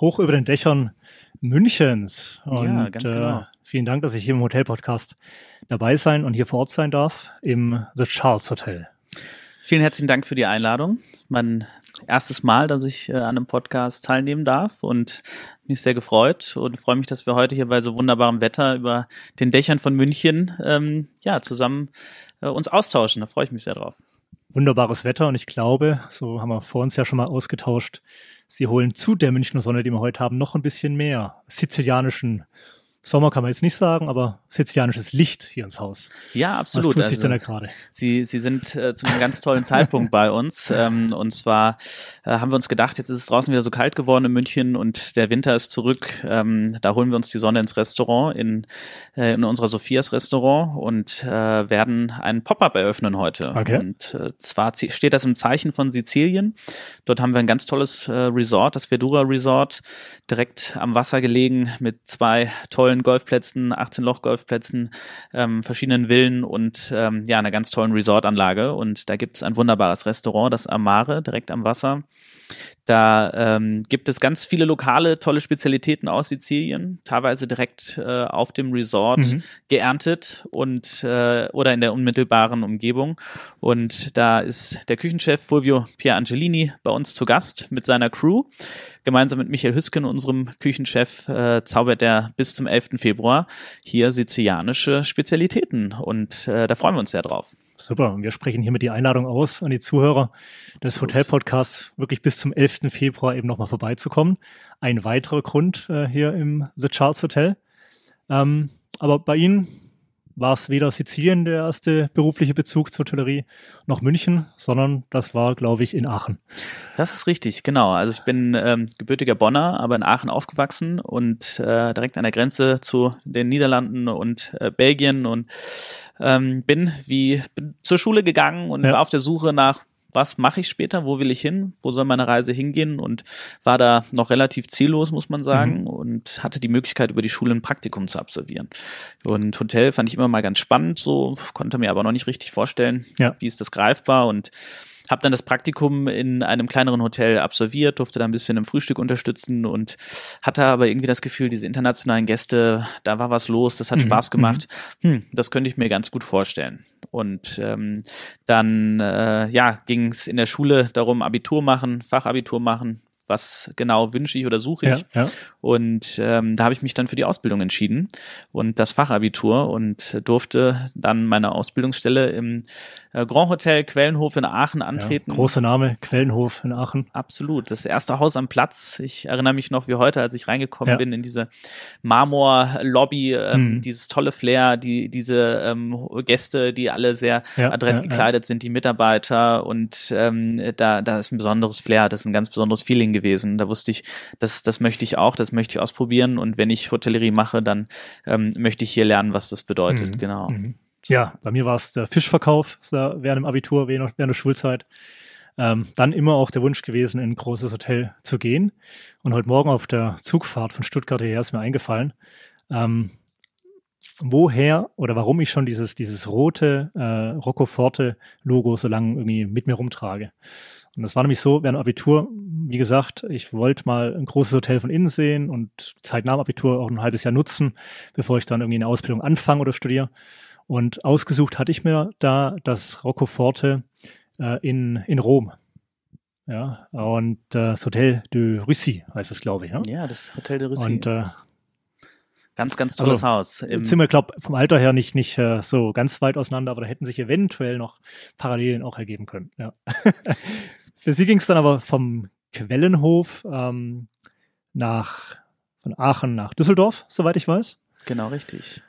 hoch über den Dächern Münchens. Und, ja, ganz genau. Äh, vielen Dank, dass ich hier im Hotel-Podcast dabei sein und hier vor Ort sein darf im The Charles Hotel. Vielen herzlichen Dank für die Einladung. Mein erstes Mal, dass ich äh, an einem Podcast teilnehmen darf und mich sehr gefreut und freue mich, dass wir heute hier bei so wunderbarem Wetter über den Dächern von München ähm, ja zusammen äh, uns austauschen. Da freue ich mich sehr drauf. Wunderbares Wetter und ich glaube, so haben wir vor uns ja schon mal ausgetauscht, Sie holen zu der Münchner Sonne, die wir heute haben, noch ein bisschen mehr sizilianischen Sommer kann man jetzt nicht sagen, aber sizilianisches Licht hier ins Haus. Ja, absolut. Was tut sich also, denn da gerade? Sie, Sie sind äh, zu einem ganz tollen Zeitpunkt bei uns. Ähm, und zwar äh, haben wir uns gedacht, jetzt ist es draußen wieder so kalt geworden in München und der Winter ist zurück. Ähm, da holen wir uns die Sonne ins Restaurant, in, äh, in unserer Sophias Restaurant und äh, werden einen Pop-up eröffnen heute. Okay. Und äh, zwar steht das im Zeichen von Sizilien. Dort haben wir ein ganz tolles äh, Resort, das Verdura Resort, direkt am Wasser gelegen mit zwei tollen tollen Golfplätzen, 18-Loch-Golfplätzen, ähm, verschiedenen Villen und ähm, ja, einer ganz tollen Resortanlage. Und da gibt es ein wunderbares Restaurant, das Amare, direkt am Wasser. Da ähm, gibt es ganz viele lokale tolle Spezialitäten aus Sizilien, teilweise direkt äh, auf dem Resort mhm. geerntet und äh, oder in der unmittelbaren Umgebung. Und da ist der Küchenchef Fulvio Pierangelini bei uns zu Gast mit seiner Crew. Gemeinsam mit Michael Hüsken, unserem Küchenchef, äh, zaubert er bis zum 11. Februar hier sizilianische Spezialitäten. Und äh, da freuen wir uns sehr drauf. Super. Und wir sprechen hiermit die Einladung aus an die Zuhörer des Hotel-Podcasts, wirklich bis zum 11. Februar eben nochmal vorbeizukommen. Ein weiterer Grund äh, hier im The Charles Hotel. Ähm, aber bei Ihnen war es weder Sizilien der erste berufliche Bezug zur Hotellerie noch München, sondern das war, glaube ich, in Aachen. Das ist richtig, genau. Also ich bin ähm, gebürtiger Bonner, aber in Aachen aufgewachsen und äh, direkt an der Grenze zu den Niederlanden und äh, Belgien und ähm, bin wie bin zur Schule gegangen und ja. war auf der Suche nach was mache ich später, wo will ich hin, wo soll meine Reise hingehen und war da noch relativ ziellos, muss man sagen, mhm. und hatte die Möglichkeit, über die Schule ein Praktikum zu absolvieren. Und Hotel fand ich immer mal ganz spannend, so konnte mir aber noch nicht richtig vorstellen, ja. wie ist das greifbar und habe dann das Praktikum in einem kleineren Hotel absolviert, durfte da ein bisschen im Frühstück unterstützen und hatte aber irgendwie das Gefühl, diese internationalen Gäste, da war was los, das hat mhm. Spaß mhm. gemacht. Hm, das könnte ich mir ganz gut vorstellen. Und ähm, dann äh, ja, ging es in der Schule darum, Abitur machen, Fachabitur machen, was genau wünsche ich oder suche ich. Ja, ja. Und ähm, da habe ich mich dann für die Ausbildung entschieden und das Fachabitur und durfte dann meine Ausbildungsstelle im äh, Grand Hotel Quellenhof in Aachen antreten. Ja, großer Name, Quellenhof in Aachen. Absolut, das erste Haus am Platz. Ich erinnere mich noch wie heute, als ich reingekommen ja. bin in diese Marmor-Lobby, ähm, mhm. dieses tolle Flair, die, diese ähm, Gäste, die alle sehr ja, adrett gekleidet sind, die Mitarbeiter und ähm, da, da ist ein besonderes Flair, das ist ein ganz besonderes Feeling gewesen. Da wusste ich, das, das möchte ich auch, das möchte ich ausprobieren und wenn ich Hotellerie mache, dann ähm, möchte ich hier lernen, was das bedeutet, mhm. genau. Mhm ja, bei mir war es der Fischverkauf während dem Abitur, während der Schulzeit. Ähm, dann immer auch der Wunsch gewesen, in ein großes Hotel zu gehen. Und heute Morgen auf der Zugfahrt von Stuttgart hierher ist mir eingefallen, ähm, woher oder warum ich schon dieses, dieses rote äh, Roccoforte-Logo so lange irgendwie mit mir rumtrage. Und das war nämlich so, während dem Abitur, wie gesagt, ich wollte mal ein großes Hotel von innen sehen und Zeit nach dem Abitur auch ein halbes Jahr nutzen, bevor ich dann irgendwie eine Ausbildung anfange oder studiere. Und ausgesucht hatte ich mir da das Roccoforte äh, in, in Rom. Ja, und äh, das Hotel de Russie heißt es, glaube ich. Ja? ja, das Hotel de Russie. Und äh, Ganz, ganz also tolles also, Haus. Im sind wir, glaube vom Alter her nicht, nicht äh, so ganz weit auseinander, aber da hätten sich eventuell noch Parallelen auch ergeben können. Ja. Für sie ging es dann aber vom Quellenhof ähm, nach, von Aachen nach Düsseldorf, soweit ich weiß. Genau, richtig.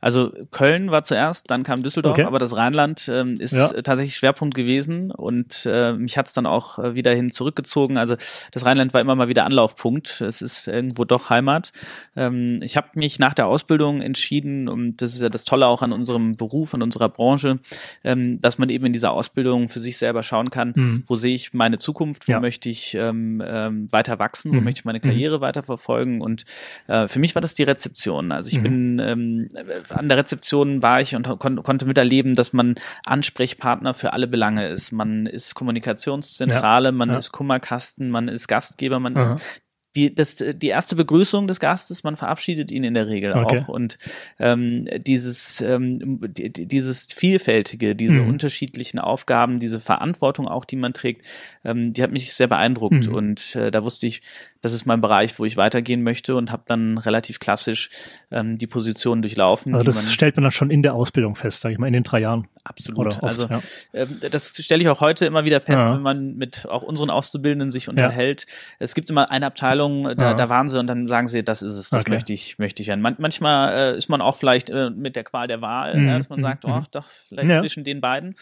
Also Köln war zuerst, dann kam Düsseldorf, okay. aber das Rheinland ähm, ist ja. Äh, tatsächlich Schwerpunkt gewesen und äh, mich hat's dann auch äh, wieder hin zurückgezogen. Also das Rheinland war immer mal wieder Anlaufpunkt. Es ist irgendwo doch Heimat. Ähm, ich habe mich nach der Ausbildung entschieden, und das ist ja das Tolle auch an unserem Beruf, an unserer Branche, ähm, dass man eben in dieser Ausbildung für sich selber schauen kann, mhm. wo sehe ich meine Zukunft, wo ja. möchte ich ähm, ähm, weiter wachsen, wo mhm. möchte ich meine Karriere mhm. weiter verfolgen. Und äh, für mich war das die Rezeption. Also ich ich mhm. bin ähm, an der Rezeption war ich und kon konnte miterleben, dass man Ansprechpartner für alle Belange ist. Man ist Kommunikationszentrale, ja, man ja. ist Kummerkasten, man ist Gastgeber, man Aha. ist die, das, die erste Begrüßung des Gastes, man verabschiedet ihn in der Regel okay. auch. Und ähm, dieses, ähm, die, dieses Vielfältige, diese mhm. unterschiedlichen Aufgaben, diese Verantwortung auch, die man trägt, ähm, die hat mich sehr beeindruckt. Mhm. Und äh, da wusste ich, das ist mein Bereich, wo ich weitergehen möchte und habe dann relativ klassisch ähm, die Position durchlaufen. Also das man stellt man dann schon in der Ausbildung fest, sage ich mal, in den drei Jahren. Absolut. Oft, also ja. ähm, das stelle ich auch heute immer wieder fest, ja. wenn man mit auch unseren Auszubildenden sich unterhält. Ja. Es gibt immer eine Abteilung, da, da waren sie und dann sagen sie, das ist es, das okay. möchte ich, möchte ich werden. Man, manchmal äh, ist man auch vielleicht äh, mit der Qual der Wahl, mhm. äh, dass man mhm. sagt, oh, doch, vielleicht zwischen den beiden.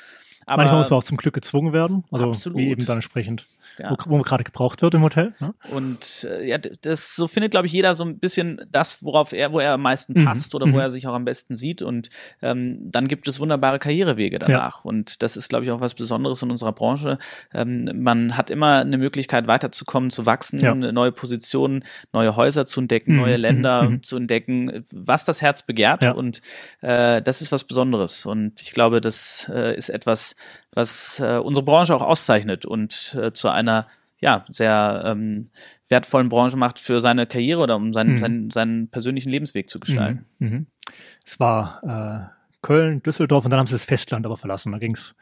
Aber Manchmal muss man auch zum Glück gezwungen werden, also absolut. wie eben dann entsprechend ja. wo, wo gerade gebraucht wird im Hotel. Ne? Und äh, ja, das so findet, glaube ich, jeder so ein bisschen das, worauf er, wo er am meisten mhm. passt oder mhm. wo er sich auch am besten sieht. Und ähm, dann gibt es wunderbare Karrierewege danach. Ja. Und das ist, glaube ich, auch was Besonderes in unserer Branche. Ähm, man hat immer eine Möglichkeit, weiterzukommen, zu wachsen, ja. neue Positionen, neue Häuser zu entdecken, mhm. neue mhm. Länder mhm. zu entdecken, was das Herz begehrt. Ja. Und äh, das ist was Besonderes. Und ich glaube, das äh, ist etwas, was äh, unsere Branche auch auszeichnet und äh, zu einer einer ja, sehr ähm, wertvollen Branche macht für seine Karriere oder um seinen, mhm. seinen, seinen persönlichen Lebensweg zu gestalten. Mhm. Mhm. Es war äh, Köln, Düsseldorf und dann haben sie das Festland aber verlassen. Da ging es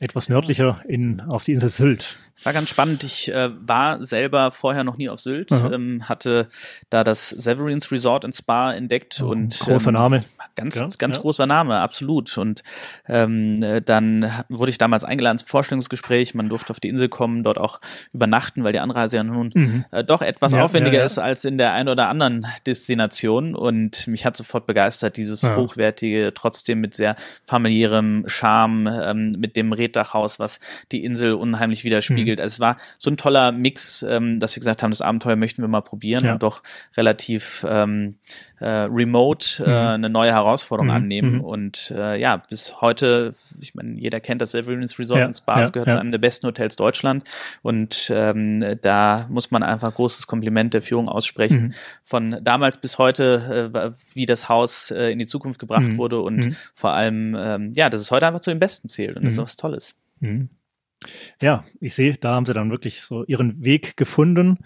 etwas nördlicher in, auf die Insel Sylt. War ganz spannend. Ich äh, war selber vorher noch nie auf Sylt, ähm, hatte da das Severins Resort in Spa entdeckt oh, und großer ähm, Name. Ganz, ja, ganz ja. großer Name, absolut. Und ähm, äh, dann wurde ich damals eingeladen zum Vorstellungsgespräch. Man durfte auf die Insel kommen, dort auch übernachten, weil die Anreise ja nun mhm. äh, doch etwas ja, aufwendiger ist als in der ein oder anderen Destination. Und mich hat sofort begeistert, dieses hochwertige, trotzdem mit sehr familiärem Charme, ähm, mit dem Reddachhaus, was die Insel unheimlich widerspiegelt. Mhm Mhm. gespiegelt. Also es war so ein toller Mix, ähm, dass wir gesagt haben, das Abenteuer möchten wir mal probieren ja. und doch relativ ähm, äh, remote äh, mhm. eine neue Herausforderung mhm. annehmen. Und äh, ja, bis heute, ich meine, jeder kennt das Evergreen's Resort ja. in Spas, gehört zu einem der besten Hotels Deutschland. Und ähm, da muss man einfach großes Kompliment der Führung aussprechen. Von damals bis heute, äh, wie das Haus äh, in die Zukunft gebracht wurde und vor allem, ähm, ja, dass es heute einfach zu den Besten zählt und das ist was Tolles. Ja, ich sehe, da haben sie dann wirklich so ihren Weg gefunden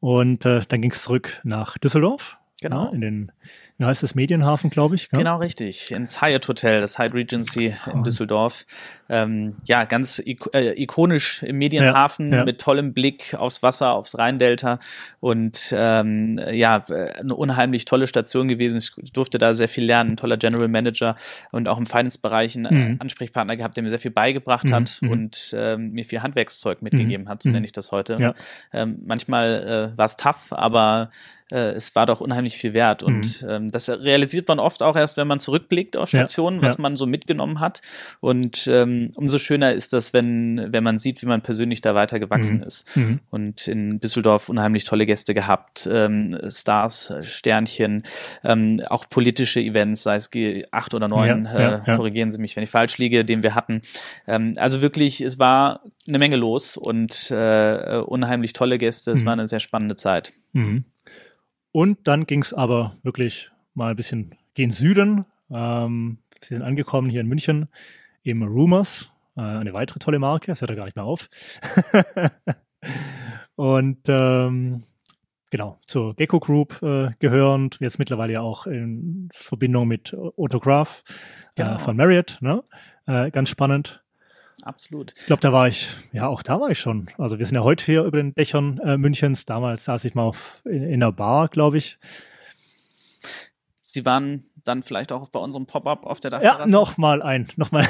und äh, dann ging es zurück nach Düsseldorf. Genau. Ja, in den wie heißt das, Medienhafen, glaube ich. Gell? Genau, richtig. Ins Hyatt Hotel, das Hyatt Regency in Düsseldorf. Ähm, ja, ganz äh, ikonisch im Medienhafen ja, ja. mit tollem Blick aufs Wasser, aufs Rheindelta. Und ähm, ja, eine unheimlich tolle Station gewesen. Ich durfte da sehr viel lernen. Ein toller General Manager und auch im Finance-Bereich einen äh, mhm. Ansprechpartner gehabt, der mir sehr viel beigebracht mhm. hat mhm. und äh, mir viel Handwerkszeug mhm, mitgegeben hat, so mhm. nenne ich das heute. Ja. Ähm, manchmal äh, war es tough, aber äh, es war doch unheimlich viel wert. Und mhm ähm, das realisiert man oft auch erst, wenn man zurückblickt auf Stationen, ja, was ja. man so mitgenommen hat. Und ähm, umso schöner ist das, wenn, wenn man sieht, wie man persönlich da weiter gewachsen mhm. ist. Mhm. Und in Düsseldorf unheimlich tolle Gäste gehabt, ähm, Stars, Sternchen, ähm, auch politische Events, sei es G8 oder 9, ja, äh, korrigieren Sie mich, wenn ich falsch liege, den wir hatten. Ähm, also wirklich, es war eine Menge los und äh, unheimlich tolle Gäste. Es mhm. war eine sehr spannende Zeit. Mhm. Und dann ging es aber wirklich mal ein bisschen gen Süden. Ähm, sie sind angekommen hier in München im Rumors, äh, eine weitere tolle Marke, das hört er gar nicht mehr auf. und ähm, genau, zur Gecko Group äh, gehörend, jetzt mittlerweile ja auch in Verbindung mit Autograph äh, genau. äh, von Marriott. Ne? Äh, ganz spannend absolut. Ich glaube, da war ich, ja, auch da war ich schon. Also wir sind ja heute hier über den Dächern äh, Münchens. Damals saß ich mal auf, in, in einer Bar, glaube ich. Sie waren dann vielleicht auch bei unserem Pop-up auf der Dachterrasse. Ja, nochmal ein, nochmal.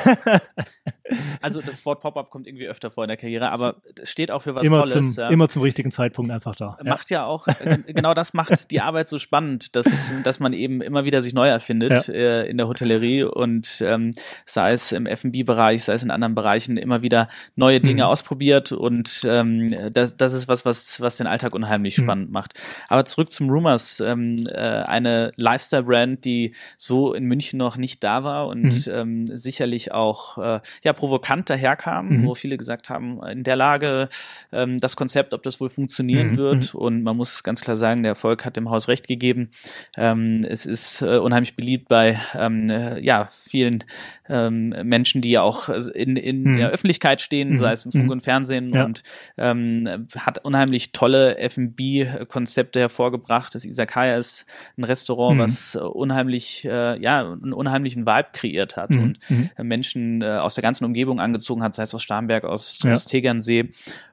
also das Wort Pop-up kommt irgendwie öfter vor in der Karriere, aber steht auch für was immer Tolles. Zum, ja. Immer zum richtigen Zeitpunkt einfach da. Macht ja, ja auch, äh, genau das macht die Arbeit so spannend, dass, dass man eben immer wieder sich neu erfindet ja. äh, in der Hotellerie und ähm, sei es im F&B-Bereich, sei es in anderen Bereichen, immer wieder neue Dinge mhm. ausprobiert und ähm, das, das ist was, was, was den Alltag unheimlich mhm. spannend macht. Aber zurück zum Rumors, ähm, äh, eine Lifestyle-Brand, die so in München noch nicht da war und mhm. ähm, sicherlich auch äh, ja provokant daherkam, mhm. wo viele gesagt haben, äh, in der Lage, ähm, das Konzept, ob das wohl funktionieren mhm. wird. Mhm. Und man muss ganz klar sagen, der Erfolg hat dem Haus recht gegeben. Ähm, es ist äh, unheimlich beliebt bei ähm, äh, ja, vielen ähm, Menschen, die ja auch also in, in mhm. der Öffentlichkeit stehen, mhm. sei es im Funk mhm. und Fernsehen ja. und ähm, hat unheimlich tolle F&B-Konzepte hervorgebracht. Das Isakaya ist ein Restaurant, hm. was äh, unheimlich, äh, ja, einen unheimlichen Vibe kreiert hat hm. und hm. Äh, Menschen äh, aus der ganzen Umgebung angezogen hat, sei es aus Starnberg, aus, ja. aus Tegernsee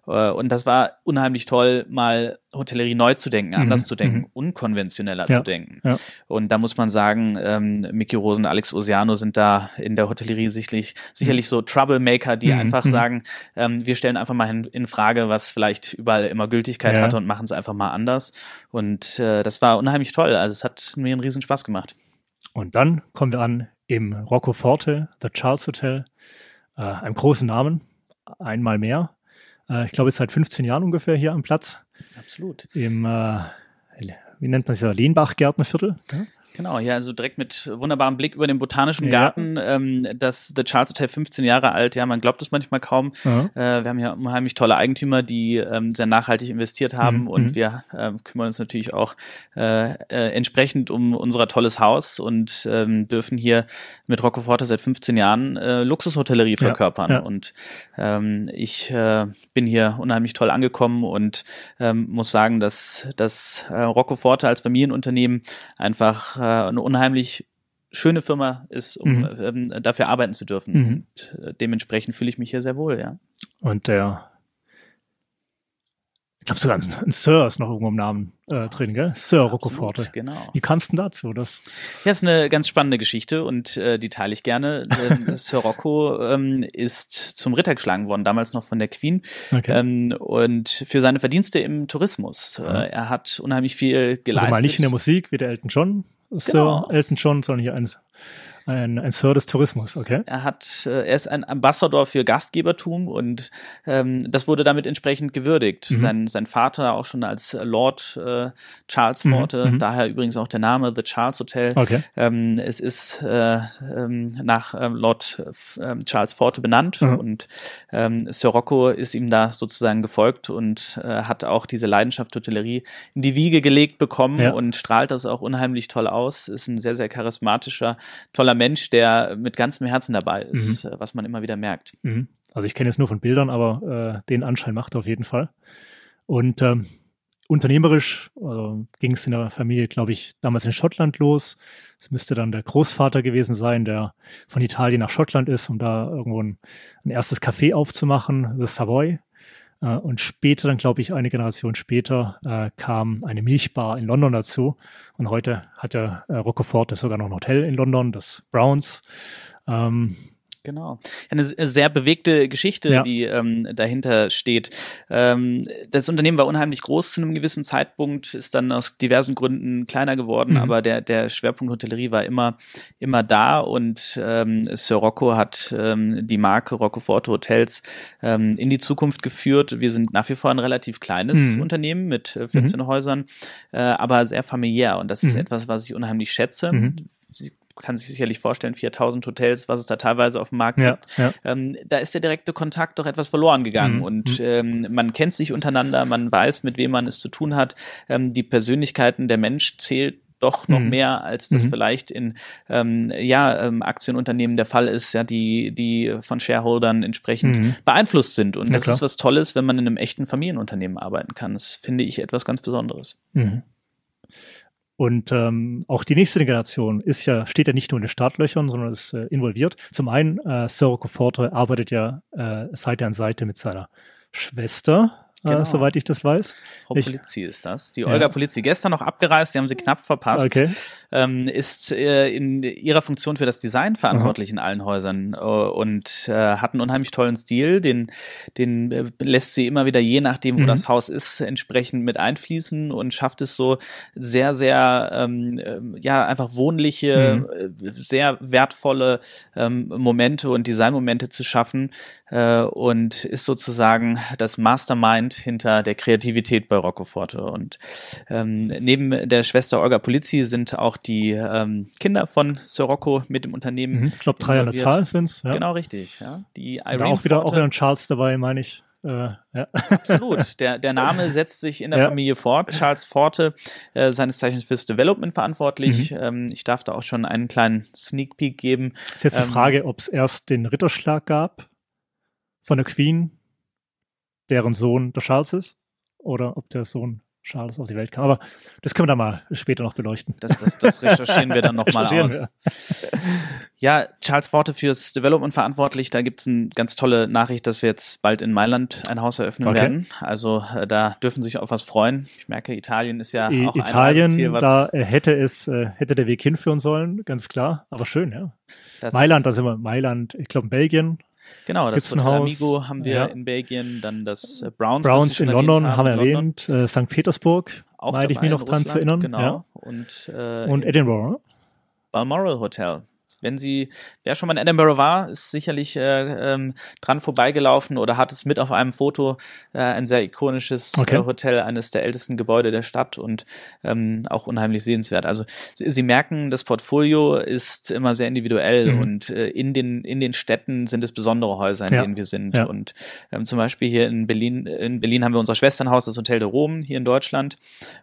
äh, und das war unheimlich toll, mal Hotellerie neu zu denken, mhm, anders mhm. zu denken, mhm. unkonventioneller ja. zu denken. Ja. Und da muss man sagen, ähm, Mickey Rosen, Alex Osiano sind da in der Hotellerie sicherlich, sicherlich mhm. so Troublemaker, die mhm. einfach mhm. sagen, ähm, wir stellen einfach mal in, in, Frage, was vielleicht überall immer Gültigkeit ja. hatte und machen es einfach mal anders. Und äh, das war unheimlich toll. Also es hat mir einen riesen Spaß gemacht. Und dann kommen wir an im Rocco Forte, The Charles Hotel, äh, einem großen Namen, einmal mehr. Äh, ich glaube, ist seit 15 Jahren ungefähr hier am Platz. Absolut. Im, äh, wie nennt man es ja, Lehnbach-Gärtnerviertel. Ja? Ne? Genau, ja, also direkt mit wunderbarem Blick über den Botanischen Garten. Ja. Ähm, das The Charles Hotel 15 Jahre alt, ja, man glaubt es manchmal kaum. Mhm. Äh, wir haben hier unheimlich tolle Eigentümer, die ähm, sehr nachhaltig investiert haben mhm. und mhm. wir äh, kümmern uns natürlich auch äh, äh, entsprechend um unser tolles Haus und ähm, dürfen hier mit Roccoforte seit 15 Jahren äh, Luxushotellerie verkörpern. Ja. Ja. Und ähm, ich äh, bin hier unheimlich toll angekommen und ähm, muss sagen, dass dass äh, Roccoforte als Familienunternehmen einfach eine unheimlich schöne Firma ist, um mhm. Ähm, dafür arbeiten zu dürfen. Mhm. Äh, dementsprechend fühle ich mich hier sehr wohl, ja. Und der ich glaube sogar ein, ein, Sir ist noch irgendwo im Namen äh, drin, gell? Sir Rocoforte. Genau. Wie kamst du denn dazu? Das ja, ist eine ganz spannende Geschichte und äh, die teile ich gerne. Ähm, Sir Rocco ähm, ist zum Ritter geschlagen worden, damals noch von der Queen. Okay. Ähm, und für seine Verdienste im Tourismus. Ah. Äh, er hat unheimlich viel geleistet. Also mal nicht in der Musik wie der Elton John, Sir genau. Elton John soll nicht eins ein, ein Sir des Tourismus, okay. Er hat, äh, er ist ein Ambassador für Gastgebertum und ähm, das wurde damit entsprechend gewürdigt. Mhm. Sein, sein Vater auch schon als Lord äh, Charles mhm, Forte, mhm. daher übrigens auch der Name The Charles Hotel. Okay. Ähm, es ist äh, ähm, nach ähm, Lord ähm, Charles Forte benannt mhm. und ähm, Sir Rocco ist ihm da sozusagen gefolgt und äh, hat auch diese Leidenschaft Hotellerie in die Wiege gelegt bekommen ja. und strahlt das auch unheimlich toll aus. Ist ein sehr, sehr charismatischer, toller toller Mensch, der mit ganzem Herzen dabei ist, mhm. Äh, was man immer wieder merkt. Mhm. Also ich kenne es nur von Bildern, aber äh, den Anschein macht er auf jeden Fall. Und ähm, unternehmerisch also ging es in der Familie, glaube ich, damals in Schottland los. Es müsste dann der Großvater gewesen sein, der von Italien nach Schottland ist, um da irgendwo ein, ein erstes Café aufzumachen, The Savoy. Äh, und später, dann glaube ich, eine Generation später, äh, kam eine Milchbar in London dazu. Und heute hat der äh, Rockefort sogar noch ein Hotel in London, das Browns. Ähm, Genau. Eine äh, sehr bewegte Geschichte, ja. die ähm, dahinter steht. Ähm, das Unternehmen war unheimlich groß zu einem gewissen Zeitpunkt, ist dann aus diversen Gründen kleiner geworden, mhm. aber der, der Schwerpunkt Hotellerie war immer, immer da und ähm, Sir Rocco hat ähm, die Marke Roccoforte Hotels ähm, in die Zukunft geführt. Wir sind nach wie vor ein relativ kleines mhm. Unternehmen mit 14 äh, mhm. Häusern, äh, aber sehr familiär und das ist mhm. etwas, was ich unheimlich schätze. Mhm. Sie kann sich sicherlich vorstellen, 4000 Hotels, was es da teilweise auf dem Markt ja, gibt, ja. Ähm, da ist der direkte Kontakt doch etwas verloren gegangen. Mhm. Und mhm. ähm, man kennt sich untereinander, man weiß, mit wem man es zu tun hat. Ähm, die Persönlichkeiten der Mensch zählt doch noch mhm. mehr, als das mhm. vielleicht in ähm, ja, ähm, Aktienunternehmen der Fall ist, ja, die, die von Shareholdern entsprechend mhm. beeinflusst sind. Und ja, das klar. ist was Tolles, wenn man in einem echten Familienunternehmen arbeiten kann. Das finde ich etwas ganz Besonderes. Mhm. Und ähm, auch die nächste Generation ist ja, steht ja nicht nur in den Startlöchern, sondern ist äh, involviert. Zum einen, äh, Soro Forte arbeitet ja äh, Seite an Seite mit seiner Schwester, genau. äh, soweit ich das weiß. Frau ich, Polizzi ist das. Die ja. Olga Polizzi, gestern noch abgereist, die haben sie knapp verpasst, okay. ähm, ist äh, in ihrer Funktion für das Design verantwortlich Aha. in allen Häusern äh, und äh, hat einen unheimlich tollen Stil, den, den äh, lässt sie immer wieder, je nachdem, wo mhm. das Haus ist, entsprechend mit einfließen und schafft es so sehr, sehr, ähm, äh, ja, einfach wohnliche, mhm. sehr wertvolle ähm, Momente und Designmomente zu schaffen und ist sozusagen das Mastermind Band hinter der Kreativität bei Rocco Forte. Und ähm, neben der Schwester Olga Polizzi sind auch die ähm, Kinder von Sir Rocco mit dem Unternehmen. Mhm, ich glaube, drei an der Zahl sind es. Ja. Genau, richtig. Ja. Die Irene auch, wieder, Forte, auch wieder ein Charles dabei, meine ich. Äh, ja. Absolut. Der, der Name setzt sich in der ja. Familie fort. Charles Forte, äh, seines Zeichens fürs Development verantwortlich. Mhm. Ähm, ich darf da auch schon einen kleinen Sneak Peek geben. Ist jetzt ähm, die Frage, ob es erst den Ritterschlag gab von der Queen deren Sohn der Charles ist oder ob der Sohn Charles auf die Welt kam. Aber das können wir dann mal später noch beleuchten. Das, das, das recherchieren wir dann nochmal aus. Wir. Ja, Charles Worte fürs Development verantwortlich. Da gibt es eine ganz tolle Nachricht, dass wir jetzt bald in Mailand ein Haus eröffnen okay. werden. Also äh, da dürfen sich auf was freuen. Ich merke, Italien ist ja I auch Italien, ein Ziel, was da äh, hätte es, äh, hätte der Weg hinführen sollen, ganz klar. Aber schön, ja. Mailand, da sind wir Mailand, ich glaube Belgien, Genau, das Hotel Amigo haben wir ja. in Belgien, dann das äh, Browns. Browns in London haben wir erwähnt, Äh, St. Petersburg, auch da ich mich noch dran zu erinnern. Genau. Ja. Und, äh, und Edinburgh. Balmoral Hotel wenn Sie, wer schon mal in Edinburgh war, ist sicherlich äh, ähm, dran vorbeigelaufen oder hat es mit auf einem Foto. Äh, ein sehr ikonisches äh, okay. äh, Hotel, eines der ältesten Gebäude der Stadt und ähm, auch unheimlich sehenswert. Also Sie, Sie, merken, das Portfolio ist immer sehr individuell mhm. und äh, in, den, in den Städten sind es besondere Häuser, in ja. denen wir sind. Ja. Und ähm, zum Beispiel hier in Berlin, in Berlin haben wir unser Schwesternhaus, das Hotel de Rom, hier in Deutschland.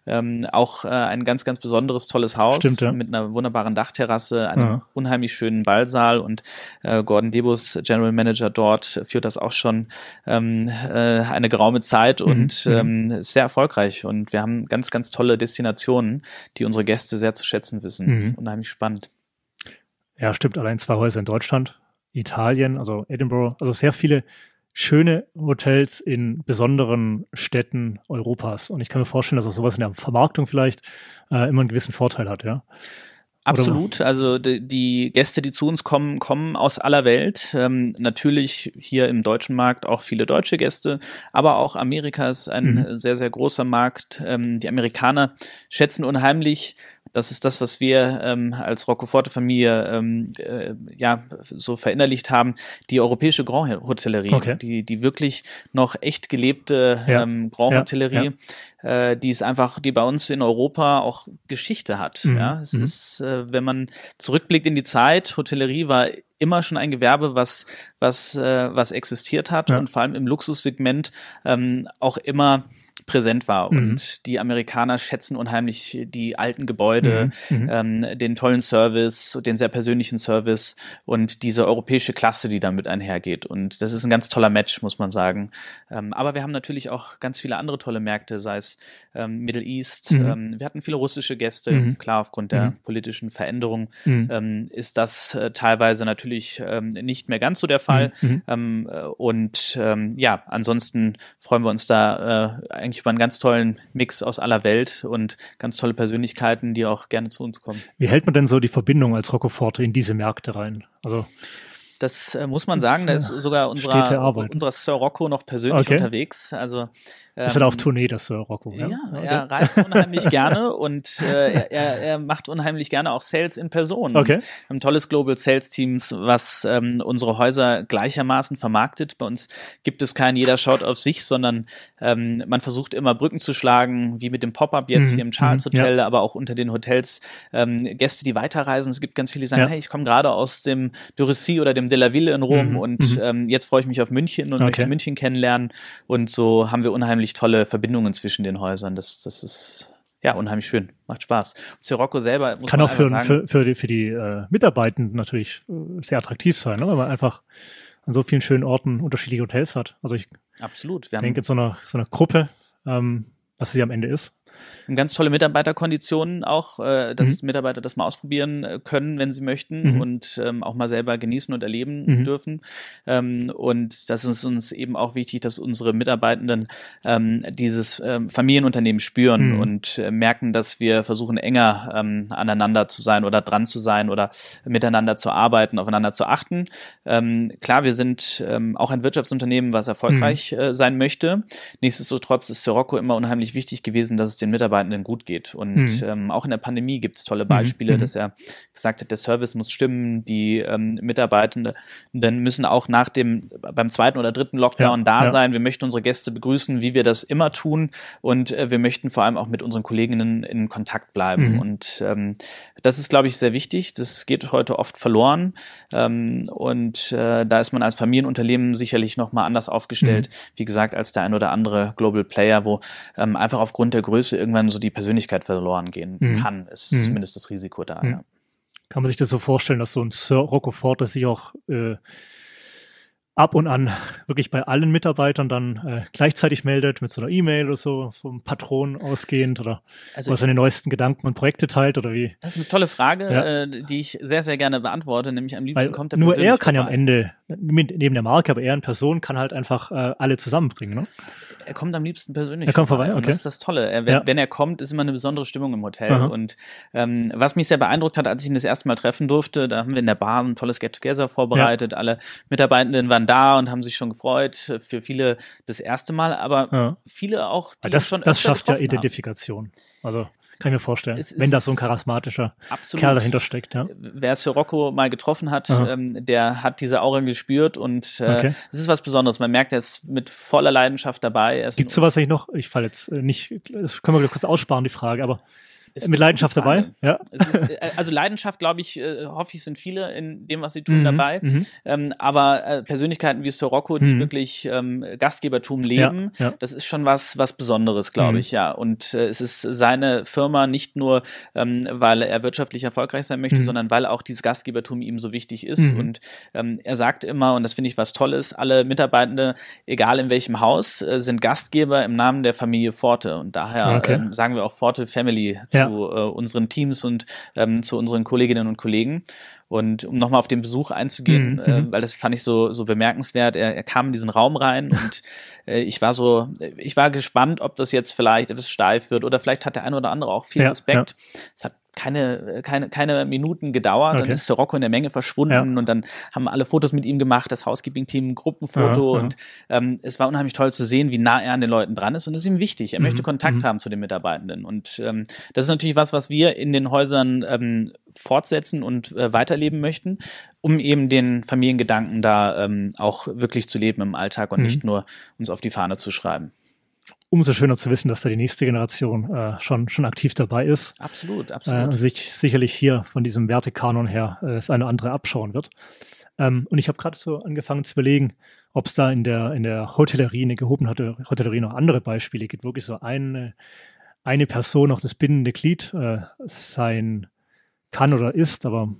Ähm, auch äh, ein ganz, ganz besonderes, tolles Haus Stimmt, ja. mit einer wunderbaren Dachterrasse, einem unheimlich unheimlich schönen Ballsaal und äh, Gordon Debus, General Manager dort, führt das auch schon ähm, äh, eine geraume Zeit mhm, und mhm. ähm, ist sehr erfolgreich. Und wir haben ganz, ganz tolle Destinationen, die unsere Gäste sehr zu schätzen wissen. Mhm. Unheimlich spannend. Ja, stimmt. Allein zwei Häuser in Deutschland, Italien, also Edinburgh, also sehr viele schöne Hotels in besonderen Städten Europas. Und ich kann mir vorstellen, dass auch sowas in der Vermarktung vielleicht äh, immer einen gewissen Vorteil hat, ja. Absolut. Also die, die, Gäste, die zu uns kommen, kommen aus aller Welt. Ähm, natürlich hier im deutschen Markt auch viele deutsche Gäste, aber auch Amerika ist ein mhm. sehr, sehr großer Markt. Ähm, die Amerikaner schätzen unheimlich, das ist das, was wir ähm, als Roccoforte-Familie ähm, äh, ja so verinnerlicht haben, die europäische Grand Hotellerie, okay. die, die wirklich noch echt gelebte ja. ähm, Grand Hotellerie, ja, Äh, die ist einfach, die bei uns in Europa auch Geschichte hat. Mhm. Ja, es mhm. ist, äh, wenn man zurückblickt in die Zeit, Hotellerie war immer schon ein Gewerbe, was was äh, was existiert hat und vor allem im Luxussegment ähm, auch immer präsent war. Mhm. Und die Amerikaner schätzen unheimlich die alten Gebäude, mhm. mhm. ähm, den tollen Service, den sehr persönlichen Service und diese europäische Klasse, die damit einhergeht. Und das ist ein ganz toller Match, muss man sagen. Ähm, aber wir haben natürlich auch ganz viele andere tolle Märkte, sei es ähm, Middle East. Mhm. Ähm, wir hatten viele russische Gäste. Mhm. Klar, aufgrund der mhm. politischen Veränderung ähm, ist das äh, teilweise natürlich ähm, nicht mehr ganz so der Fall. Äh, und ja, ansonsten freuen wir uns da äh, eigentlich mich über einen ganz tollen Mix aus aller Welt und ganz tolle Persönlichkeiten, die auch gerne zu uns kommen. Wie hält man denn so die Verbindung als Roccoforte in diese Märkte rein? Also das äh, muss man sagen, da ist sogar unser, unser Sir Rocco noch persönlich okay. unterwegs. Also ist halt ähm, auf Tournee, das äh, Rocco. Ja, ja okay. er reist unheimlich gerne und äh, er, er, macht unheimlich gerne auch Sales in Person. Okay. wir haben ein tolles Global Sales Teams, was ähm, unsere Häuser gleichermaßen vermarktet. Bei uns gibt es keinen, jeder schaut auf sich, sondern ähm, man versucht immer Brücken zu schlagen, wie mit dem Pop-Up jetzt mhm. hier im Charles mhm. Hotel, ja. aber auch unter den Hotels ähm, Gäste, die weiterreisen. Es gibt ganz viele, die sagen, ja. hey, ich komme gerade aus dem Dorissi oder dem De la Ville in Rom mhm. und mhm. Ähm, jetzt freue ich mich auf München und okay. möchte München kennenlernen. Und so haben wir unheimlich unheimlich tolle Verbindungen zwischen den Häusern. Das, das ist ja unheimlich schön. Macht Spaß. Sirocco selber muss kann auch für, sagen, für, für die, für die äh, Mitarbeitenden natürlich äh, sehr attraktiv sein, ne? wenn man einfach an so vielen schönen Orten unterschiedliche Hotels hat. Also ich absolut. Wir denke, in so einer, so einer Gruppe, ähm, was sie am Ende ist, haben ganz tolle Mitarbeiterkonditionen auch, äh, dass mhm. Mitarbeiter das mal ausprobieren äh, können, wenn sie möchten mhm. und ähm, auch mal selber genießen und erleben mhm. dürfen. Ähm, und das ist uns eben auch wichtig, dass unsere Mitarbeitenden ähm, dieses ähm, Familienunternehmen spüren mhm. und äh, merken, dass wir versuchen, enger ähm, aneinander zu sein oder dran zu sein oder miteinander zu arbeiten, aufeinander zu achten. Ähm, klar, wir sind ähm, auch ein Wirtschaftsunternehmen, was erfolgreich mhm. äh, sein möchte. Nichtsdestotrotz ist Sirocco immer unheimlich wichtig gewesen, dass es den den Mitarbeitenden gut geht. Und mhm. ähm, auch in der Pandemie gibt es tolle mhm. Beispiele, mhm. dass er gesagt hat, der Service muss stimmen, die ähm, Mitarbeitenden müssen auch nach dem, beim zweiten oder dritten Lockdown ja, da ja. sein. Wir möchten unsere Gäste begrüßen, wie wir das immer tun. Und äh, wir möchten vor allem auch mit unseren Kolleginnen in Kontakt bleiben. Mhm. Und ähm, das ist, glaube ich, sehr wichtig. Das geht heute oft verloren. Ähm, und äh, da ist man als Familienunternehmen sicherlich nochmal anders aufgestellt, mhm. wie gesagt, als der ein oder andere Global Player, wo ähm, einfach aufgrund der Größe irgendwann so die Persönlichkeit verloren gehen mhm. kann, ist mhm. zumindest das Risiko da. Mhm. Ja. Kann man sich das so vorstellen, dass so ein Sir Rocco Ford, dass ich auch äh, ab und an wirklich bei allen Mitarbeitern dann äh, gleichzeitig meldet mit so einer E-Mail oder so vom Patron ausgehend oder also, was seine neuesten Gedanken und Projekte teilt oder wie? Das ist eine tolle Frage, ja. äh, die ich sehr, sehr gerne beantworte, nämlich am liebsten Weil kommt der Nur er kann vorbei. ja am Ende, neben der Marke, aber er in Person kann halt einfach äh, alle zusammenbringen, ne? Er kommt am liebsten persönlich. Er kommt vorbei, vorbei okay. Das ist das Tolle. Er, wenn, ja. wenn, er kommt, ist immer eine besondere Stimmung im Hotel. Aha. Und ähm, was mich sehr beeindruckt hat, als ich ihn das erste Mal treffen durfte, da haben wir in der Bar ein tolles Get-Together vorbereitet. Ja. Alle Mitarbeitenden waren da und haben sich schon gefreut. Für viele das erste Mal, aber ja. viele auch. Die das, schon das schafft ja Identifikation. Haben. Also kann ich mir vorstellen, es wenn das so ein charismatischer absolut. Kerl dahinter steckt. Ja. Wer Rocco mal getroffen hat, ähm, der hat diese Aura gespürt und äh, okay. es ist was Besonderes. Man merkt, er ist mit voller Leidenschaft dabei. Gibt es sowas eigentlich noch? Ich falle jetzt äh, nicht, das können wir kurz aussparen, die Frage, aber ist mit Leidenschaft dabei. Ja. Ist, äh, also Leidenschaft, glaube ich, äh, hoffe ich, sind viele in dem, was sie tun, mhm, dabei. Mhm. Ähm, aber äh, Persönlichkeiten wie Sorocco, die mhm. wirklich ähm, Gastgebertum leben, ja, ja. das ist schon was, was Besonderes, glaube mhm. ich, ja. Und äh, es ist seine Firma nicht nur, ähm, weil er wirtschaftlich erfolgreich sein möchte, mhm. sondern weil auch dieses Gastgebertum ihm so wichtig ist. Mhm. Und ähm, er sagt immer, und das finde ich was Tolles, alle Mitarbeitende, egal in welchem Haus, äh, sind Gastgeber im Namen der Familie Forte. Und daher okay. Ähm, sagen wir auch Forte Family zu äh, unseren Teams und ähm, zu unseren Kolleginnen und Kollegen. Und um nochmal auf den Besuch einzugehen, mhm. äh, mhm. weil das fand ich so, so bemerkenswert, er, er kam in diesen Raum rein und äh, ich war so, ich war gespannt, ob das jetzt vielleicht etwas steif wird oder vielleicht hat der ein oder andere auch viel ja, Respekt. Es ja. hat keine, äh, keine, keine Minuten gedauert. Okay. Dann ist Sirocco in der Menge verschwunden ja. und dann haben alle Fotos mit ihm gemacht, das Housekeeping-Team, ein Gruppenfoto ja, ja. und ähm, es war unheimlich toll zu sehen, wie nah er an den Leuten dran ist und das ist ihm wichtig. Er mhm. möchte Kontakt mhm. haben zu den Mitarbeitenden und ähm, das ist natürlich was, was wir in den Häusern ähm, fortsetzen und äh, weiterleben möchten, um eben den Familiengedanken da ähm, auch wirklich zu leben im Alltag und mhm. nicht nur uns auf die Fahne zu schreiben umso schöner zu wissen, dass da die nächste Generation äh, schon, schon aktiv dabei ist. Absolut, äh, absolut. Äh, sich sicherlich hier von diesem Wertekanon her äh, das eine andere abschauen wird. Ähm, und ich habe gerade so angefangen zu überlegen, ob es da in der, in der Hotellerie, in der gehobenen Hotellerie noch andere Beispiele gibt, wirklich so eine, eine Person, auch das bindende Glied äh, sein kann oder ist, aber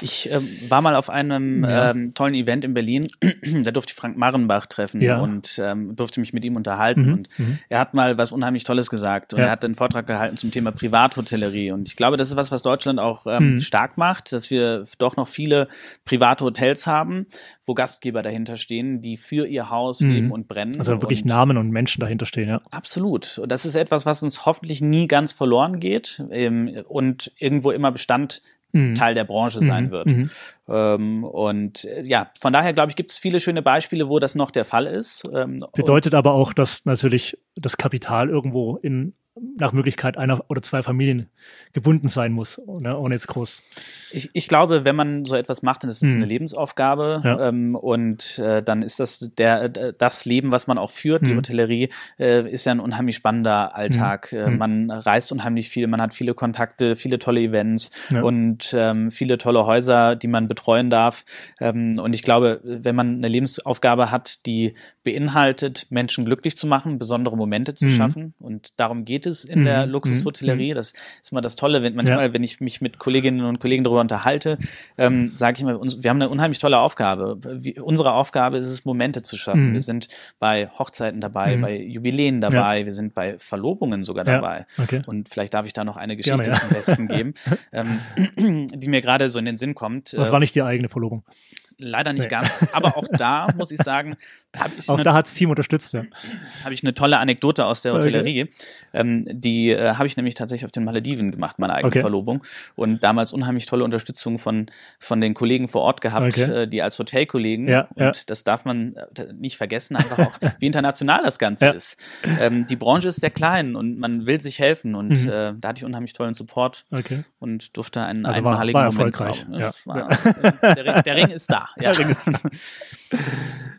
ich ähm, war mal auf einem ja. ähm, tollen Event in Berlin. da durfte ich Frank Marenbach treffen ja. und ähm, durfte mich mit ihm unterhalten. Mhm. Und mhm. er hat mal was unheimlich Tolles gesagt. Und ja. er hat einen Vortrag gehalten zum Thema Privathotellerie. Und ich glaube, das ist was, was Deutschland auch ähm, mhm. stark macht, dass wir doch noch viele private Hotels haben, wo Gastgeber dahinter stehen, die für ihr Haus mhm. leben und brennen. Also wirklich und Namen und Menschen dahinter stehen, ja. Absolut. Und das ist etwas, was uns hoffentlich nie ganz verloren geht ähm, und irgendwo immer Bestand mhm. Teil der Branche sein mhm. wird. Mhm. Ähm, und äh, ja, von daher glaube ich, gibt es viele schöne Beispiele, wo das noch der Fall ist. Ähm, Bedeutet aber auch, dass natürlich das Kapital irgendwo in nach Möglichkeit einer oder zwei Familien gebunden sein muss, ne, ohne jetzt groß. Ich, ich, glaube, wenn man so etwas macht, dann ist es hm. eine Lebensaufgabe ja. ähm, und äh, dann ist das der, äh, das Leben, was man auch führt. Hm. Die Hotellerie äh, ist ja ein unheimlich spannender Alltag. Hm. Äh, hm. man reist unheimlich viel, man hat viele Kontakte, viele tolle Events ja. und ähm, viele tolle Häuser, die man betreut betreuen darf. Ähm, und ich glaube, wenn man eine Lebensaufgabe hat, die beinhaltet, Menschen glücklich zu machen, besondere Momente zu mhm. schaffen. Und darum geht es in mhm. der Luxushotellerie. Mhm. Mhm. Das ist immer das Tolle, wenn manchmal, ja. wenn ich mich mit Kolleginnen und Kollegen darüber unterhalte, ähm, sage ich immer, wir haben eine unheimlich tolle Aufgabe. Wie, unsere Aufgabe ist es, Momente zu schaffen. Mhm. Wir sind bei Hochzeiten dabei, mhm. bei Jubiläen dabei, ja. wir sind bei Verlobungen sogar ja. dabei. Okay. Und vielleicht darf ich da noch eine Geschichte Gerne, zum Besten geben, ähm, die mir gerade so in den Sinn kommt. Das war nicht nicht die eigene Verlobung leider nicht nee. ganz. Aber auch da muss ich sagen, habe ich auch eine, da hat das Team unterstützt. Ja. Habe ich eine tolle Anekdote aus der Hotellerie. Okay. Ähm, die äh, habe ich nämlich tatsächlich auf den Malediven gemacht, meine eigene okay. Verlobung. Und damals unheimlich tolle Unterstützung von, von den Kollegen vor Ort gehabt, okay. äh, die als Hotelkollegen. Ja, und ja. das darf man äh, nicht vergessen, einfach auch, wie international das Ganze ja. ist. Ähm, die Branche ist sehr klein und man will sich helfen. Und mhm. äh, da hatte ich unheimlich tollen Support und durfte einen also einmaligen war, war Moment zaubern. Ne? Der, der Ring ist da. Ja. Genau.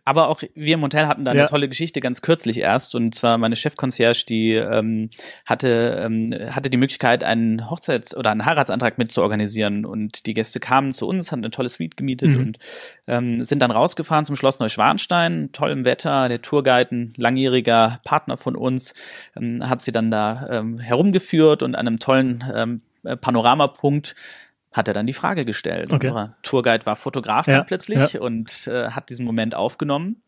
Aber auch wir im Hotel hatten da eine ja. tolle Geschichte ganz kürzlich erst. Und zwar meine Chefconcierge, die ähm, hatte, ähm, hatte die Möglichkeit, einen Hochzeits- oder einen Heiratsantrag mitzuorganisieren. Und die Gäste kamen zu uns, hatten eine tolle Suite gemietet mhm. und ähm, sind dann rausgefahren zum Schloss Neuschwanstein. Tollem Wetter, der Tourguide, ein langjähriger Partner von uns, ähm, hat sie dann da ähm, herumgeführt und an einem tollen ähm, äh, Panoramapunkt hat er dann die Frage gestellt. Okay. Unser Tourguide war Fotograf ja, dann plötzlich ja. und äh, hat diesen Moment aufgenommen.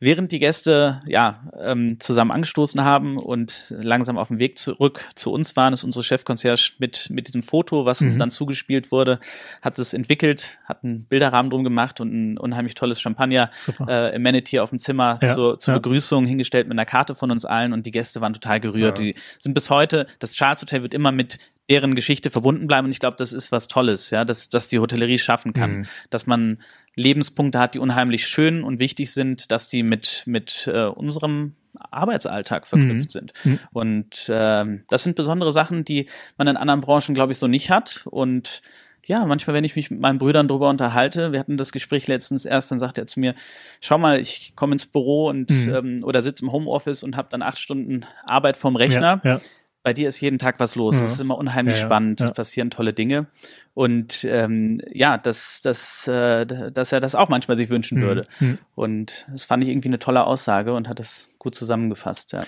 Während die Gäste ja ähm, zusammen angestoßen haben und langsam auf dem Weg zurück zu uns waren, ist unsere Chefkonzerge mit, mit diesem Foto, was uns mhm. dann zugespielt wurde, hat es entwickelt, hat einen Bilderrahmen drum gemacht und ein unheimlich tolles Champagner äh, Amenity auf dem Zimmer ja, zur, zur ja. Begrüßung hingestellt mit einer Karte von uns allen und die Gäste waren total gerührt. Ja. Die sind bis heute, das Charles Hotel wird immer mit deren Geschichte verbunden bleiben und ich glaube, das ist was Tolles, ja, dass, dass die Hotellerie schaffen kann, mhm. dass man Lebenspunkte hat, die unheimlich schön und wichtig sind, dass die mit, mit äh, unserem Arbeitsalltag verknüpft mhm. sind. Mhm. Und äh, das sind besondere Sachen, die man in anderen Branchen, glaube ich, so nicht hat. Und ja, manchmal, wenn ich mich mit meinen Brüdern drüber unterhalte, wir hatten das Gespräch letztens erst, dann sagt er zu mir, schau mal, ich komme ins Büro und mhm. ähm, oder sitze im Homeoffice und habe dann acht Stunden Arbeit vom Rechner. Ja, ja bei dir ist jeden Tag was los. Es mhm. ist immer unheimlich ja, spannend. Ja. Es passieren tolle Dinge. Und ähm, ja, dass, dass, äh, dass er das auch manchmal sich wünschen mhm. würde. Mhm. Und das fand ich irgendwie eine tolle Aussage und hat das gut zusammengefasst. Ja.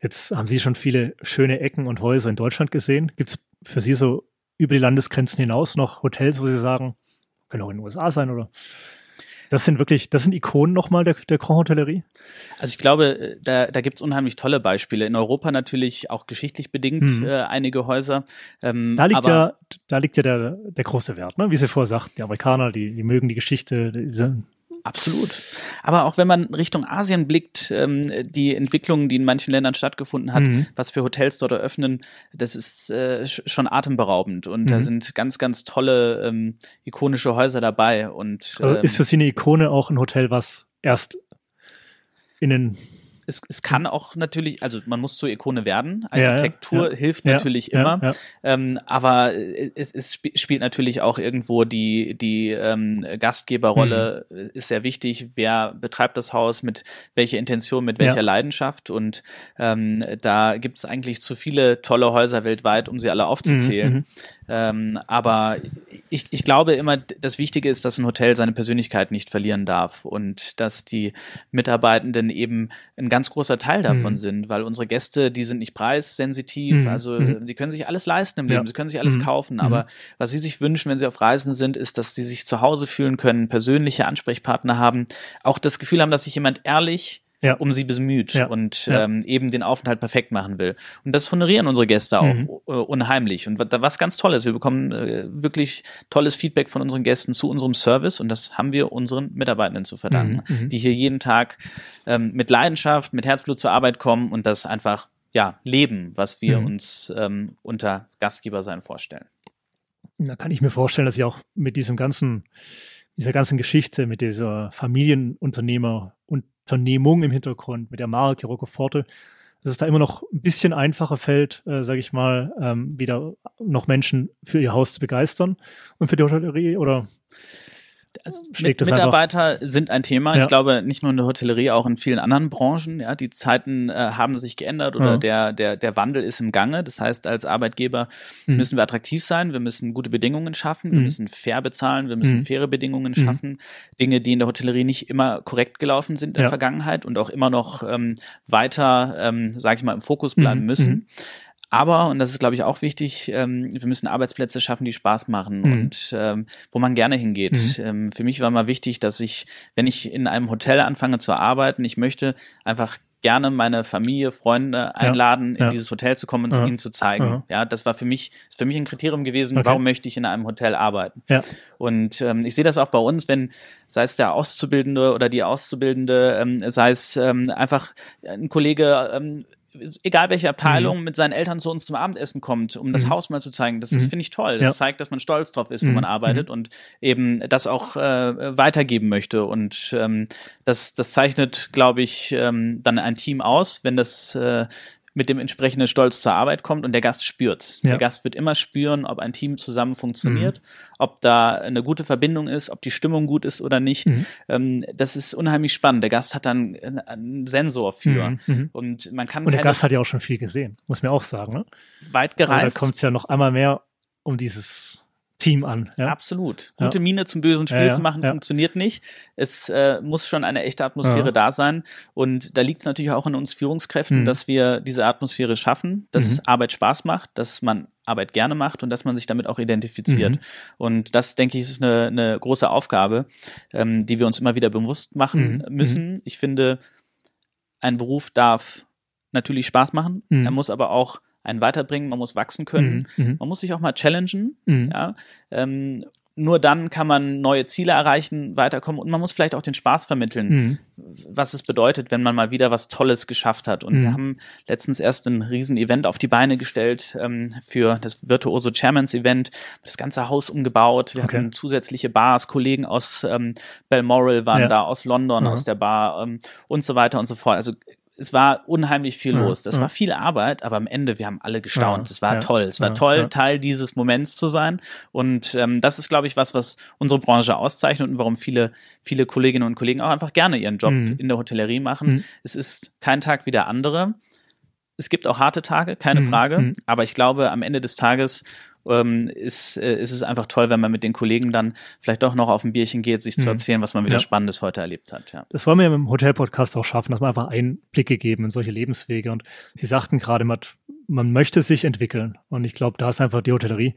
Jetzt haben Sie schon viele schöne Ecken und Häuser in Deutschland gesehen. Gibt es für Sie so über die Landesgrenzen hinaus noch Hotels, wo Sie sagen, können auch in den USA sein oder das sind wirklich, das sind Ikonen nochmal der, der Grand Hotellerie? Also ich glaube, äh, da, da gibt es unheimlich tolle Beispiele. In Europa natürlich auch geschichtlich bedingt mhm. äh, einige Häuser. Ähm, da liegt ja, da liegt ja der, der große Wert, ne? wie Sie vorher sagt, die Amerikaner, die, die mögen die Geschichte, diese Absolut. Aber auch wenn man Richtung Asien blickt, ähm, die Entwicklung, die in manchen Ländern stattgefunden hat, mhm. was für Hotels dort eröffnen, das ist äh, schon atemberaubend. Und mhm. da sind ganz, ganz tolle ähm, ikonische Häuser dabei. Und ähm, ist für Sie eine Ikone auch ein Hotel, was erst in den es, es kann auch natürlich, also man muss zur Ikone werden. Architektur ja, ja, hilft natürlich immer. Ähm, aber äh, es, es sp spielt natürlich auch irgendwo die, die ähm, Gastgeberrolle mhm. ist sehr wichtig. Wer betreibt das Haus, mit welcher Intention, mit welcher Leidenschaft? Und ähm, da gibt es eigentlich zu viele tolle Häuser weltweit, um sie alle aufzuzählen. Mhm, mhm. ähm, aber ich, ich glaube immer, das Wichtige ist, dass ein Hotel seine Persönlichkeit nicht verlieren darf und dass die Mitarbeitenden eben ein ganz ganz großer Teil davon mhm. sind, weil unsere Gäste, die sind nicht preissensitiv, mhm. also mhm. die können sich alles leisten im Leben, ja. sie können sich alles mhm. kaufen, mhm. aber was sie sich wünschen, wenn sie auf Reisen sind, ist, dass sie sich zu Hause fühlen können, persönliche Ansprechpartner haben, auch das Gefühl haben, dass sich jemand ehrlich ja. um sie bemüht ja. und ja. Ähm, eben den Aufenthalt perfekt machen will. Und das honorieren unsere Gäste auch mhm. Äh, unheimlich. Und was ganz Tolles, wir bekommen äh, wirklich tolles Feedback von unseren Gästen zu unserem Service und das haben wir unseren Mitarbeitenden zu verdanken, mhm. mhm. die hier jeden Tag ähm, mit Leidenschaft, mit Herzblut zur Arbeit kommen und das einfach ja, leben, was wir mhm. uns ähm, unter Gastgeber sein vorstellen. Da kann ich mir vorstellen, dass ihr auch mit diesem ganzen, dieser ganzen Geschichte, mit dieser Familienunternehmer und Unternehmung im Hintergrund mit der Marke Rocoforte, dass es da immer noch ein bisschen einfacher fällt, äh, sage ich mal, ähm, wieder noch Menschen für ihr Haus zu begeistern und für die Hotellerie oder also hm, mit, halt Mitarbeiter einfach. sind ein Thema. Ja. Ich glaube, nicht nur in der Hotellerie, auch in vielen anderen Branchen. Ja, die Zeiten äh, haben sich geändert oder ja. der, der, der Wandel ist im Gange. Das heißt, als Arbeitgeber mhm. müssen wir attraktiv sein, wir müssen gute Bedingungen schaffen, mhm. wir hm. müssen fair bezahlen, wir müssen mhm. faire Bedingungen hm. schaffen. Dinge, die in der Hotellerie nicht immer korrekt gelaufen sind in der Vergangenheit und auch immer noch ähm, weiter, ähm, sage ich mal, im Fokus bleiben müssen. Aber, und das ist, glaube ich, auch wichtig, ähm, wir müssen Arbeitsplätze schaffen, die Spaß machen mhm. und ähm, wo man gerne hingeht. Mhm. Ähm, für mich war mal wichtig, dass ich, wenn ich in einem Hotel anfange zu arbeiten, ich möchte einfach gerne meine Familie, Freunde einladen, ja, ja. in dieses Hotel zu kommen und ja. ihnen zu zeigen. Ja. das war für mich, ist für mich ein Kriterium gewesen, okay. warum möchte ich in einem Hotel arbeiten. Ja. Und ähm, ich sehe das auch bei uns, wenn, sei es der Auszubildende oder die Auszubildende, ähm, sei es ähm, einfach ein Kollege, ähm, egal welche Abteilung, mhm. mit seinen Eltern zu uns zum Abendessen kommt, um das mhm. Haus mal zu zeigen. Das, das mhm. finde ich toll. Das ja. zeigt, dass man stolz drauf ist, wo mhm. man arbeitet mhm. und eben das auch äh, weitergeben möchte. Und ähm, das, das zeichnet, glaube ich, ähm, dann ein Team aus, wenn das äh, mit dem entsprechenden Stolz zur Arbeit kommt und der Gast spürt's. Ja. Der Gast wird immer spüren, ob ein Team zusammen funktioniert, mhm. ob da eine gute Verbindung ist, ob die Stimmung gut ist oder nicht. Mhm. Ähm, das ist unheimlich spannend. Der Gast hat dann einen Sensor für mhm. mhm. und man kann. Und der Gast hat ja auch schon viel gesehen, muss man auch sagen. Ne? Weit gereist. Aber da kommt es ja noch einmal mehr um dieses Team an. Ja? Absolut. Gute ja. Mine zum bösen Spiel ja, zu machen, funktioniert nicht. Es äh, muss schon eine echte Atmosphäre da sein. Und da liegt es natürlich auch an uns Führungskräften, mhm. dass wir diese Atmosphäre schaffen, dass mhm. Arbeit Spaß macht, dass man Arbeit gerne macht und dass man sich damit auch identifiziert. Mhm. Und das, denke ich, ist eine, eine große Aufgabe, ähm, die wir uns immer wieder bewusst machen mhm. Mhm. müssen. Ich finde, ein Beruf darf natürlich Spaß machen. Mhm. Er muss aber auch einen weiterbringen, man muss wachsen können, mhm, mhm. man muss sich auch mal challengen. Mhm. Ja? Ähm, nur dann kann man neue Ziele erreichen, weiterkommen und man muss vielleicht auch den Spaß vermitteln, mhm. was es bedeutet, wenn man mal wieder was Tolles geschafft hat. Und mhm. wir haben letztens erst ein Riesen-Event auf die Beine gestellt ähm, für das Virtuoso Chairmans Event, das ganze Haus umgebaut, wir okay. hatten zusätzliche Bars, Kollegen aus ähm, Balmoral waren ja. da, aus London, mhm. aus der Bar ähm, und so weiter und so fort. Also es war unheimlich viel ja, los. Das ja. war viel Arbeit, aber am Ende, wir haben alle gestaunt. Es ja, war toll. Es war toll, Teil dieses Moments zu sein. Und ähm, das ist, glaube ich, was, was unsere Branche auszeichnet und warum viele, viele Kolleginnen und Kollegen auch einfach gerne ihren Job mhm. in der Hotellerie machen. Mhm. Es ist kein Tag wie der andere. Es gibt auch harte Tage, keine mhm. Frage. Mhm. Aber ich glaube, am Ende des Tages ähm, ist, äh, ist es einfach toll, wenn man mit den Kollegen dann vielleicht doch noch auf ein Bierchen geht, sich mhm. zu erzählen, was man wieder ja. Spannendes heute erlebt hat. Ja. Das wollen wir im mit Hotel-Podcast auch schaffen, dass man einfach Einblicke geben in solche Lebenswege. Und Sie sagten gerade, man, man möchte sich entwickeln. Und ich glaube, da ist einfach die Hotellerie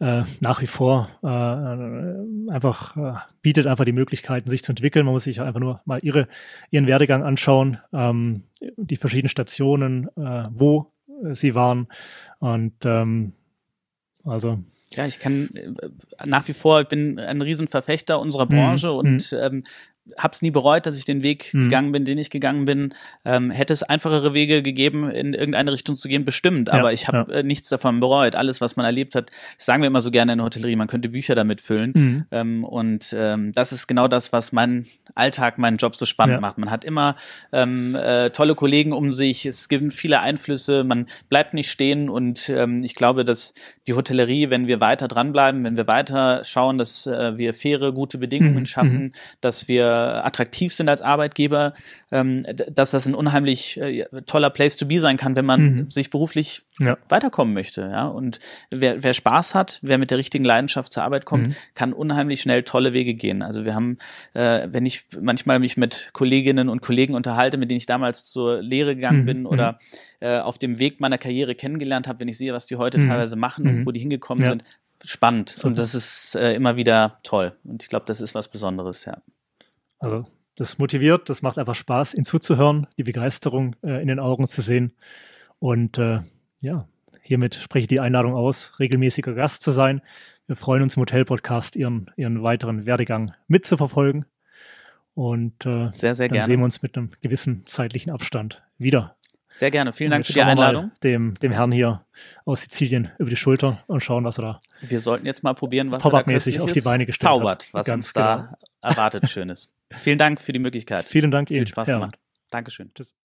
äh, nach wie vor äh, äh einfach äh, bietet einfach die Möglichkeiten, sich zu entwickeln. Man muss sich einfach nur mal ihre, ihren Werdegang anschauen, ähm, die verschiedenen Stationen, äh, wo äh, sie waren. Und ähm, also ja, ich kann äh, nach wie vor, ich bin ein Riesenverfechter unserer mhm. Branche mhm. und ähm, habe es nie bereut, dass ich den Weg mhm. gegangen bin, den ich gegangen bin. Ähm, hätte es einfachere Wege gegeben, in irgendeine Richtung zu gehen, bestimmt. Ja, aber ich habe ja. äh, nichts davon bereut. Alles, was man erlebt hat, sagen wir immer so gerne in der Hotellerie, man könnte Bücher damit füllen. Mhm. Ähm, und ähm, das ist genau das, was meinen Alltag, meinen Job so spannend ja. macht. Man hat immer ähm, äh, tolle Kollegen um sich, es gibt viele Einflüsse, man bleibt nicht stehen. Und ähm, ich glaube, dass die Hotellerie, wenn wir weiter dranbleiben, wenn wir weiter schauen, dass äh, wir faire, gute Bedingungen mhm. schaffen, mhm. dass wir attraktiv sind als Arbeitgeber, ähm, dass das ein unheimlich äh, toller Place to be sein kann, wenn man mhm. sich beruflich ja. weiterkommen möchte. Ja? Und wer, wer Spaß hat, wer mit der richtigen Leidenschaft zur Arbeit kommt, mhm. kann unheimlich schnell tolle Wege gehen. Also wir haben, äh, wenn ich manchmal mich mit Kolleginnen und Kollegen unterhalte, mit denen ich damals zur Lehre gegangen mhm, bin oder mhm. äh, auf dem Weg meiner Karriere kennengelernt habe, wenn ich sehe, was die heute teilweise machen und mhm. wo die hingekommen ja. sind. Spannend. Super. Und das ist äh, immer wieder toll. Und ich glaube, das ist was Besonderes, ja. Also, das motiviert, das macht einfach Spaß, ihnen zuzuhören, die Begeisterung äh, in den Augen zu sehen. Und äh, ja, hiermit spreche ich die Einladung aus, regelmäßiger Gast zu sein. Wir freuen uns im Hotel-Podcast, ihren, ihren weiteren Werdegang mitzuverfolgen. Und äh, sehr, sehr dann gerne. sehen wir uns mit einem gewissen zeitlichen Abstand wieder. Sehr gerne. Vielen Dank für die Einladung. Dem, dem Herrn hier aus Sizilien über die Schulter und schauen, was er da. Wir sollten jetzt mal probieren, was er mäßig auf die Beine gestellt zaubert, hat. was Ganz uns genau. da erwartet Schönes. Vielen Dank für die Möglichkeit. Vielen Dank Ihnen. Viel Spaß ja. gemacht. Dankeschön. Tschüss.